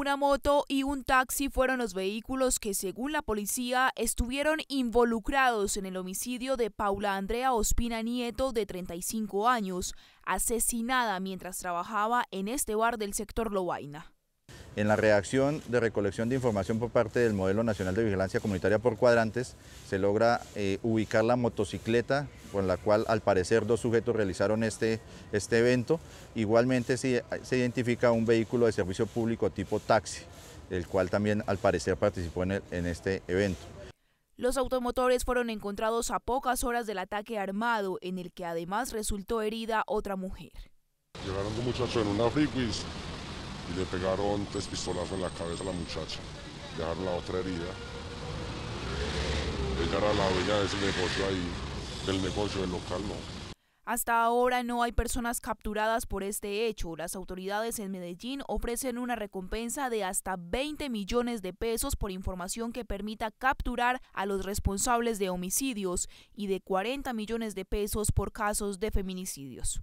Una moto y un taxi fueron los vehículos que, según la policía, estuvieron involucrados en el homicidio de Paula Andrea Ospina Nieto, de 35 años, asesinada mientras trabajaba en este bar del sector Lobaina. En la reacción de recolección de información por parte del Modelo Nacional de Vigilancia Comunitaria por Cuadrantes, se logra eh, ubicar la motocicleta con la cual al parecer dos sujetos realizaron este, este evento. Igualmente se, se identifica un vehículo de servicio público tipo taxi, el cual también al parecer participó en, en este evento. Los automotores fueron encontrados a pocas horas del ataque armado, en el que además resultó herida otra mujer. Llegaron dos muchachos en una y le pegaron tres pistolas en la cabeza a la muchacha. Dejaron la otra herida. Ella era la dueña de ese negocio ahí, del negocio del local, Hasta ahora no hay personas capturadas por este hecho. Las autoridades en Medellín ofrecen una recompensa de hasta 20 millones de pesos por información que permita capturar a los responsables de homicidios y de 40 millones de pesos por casos de feminicidios.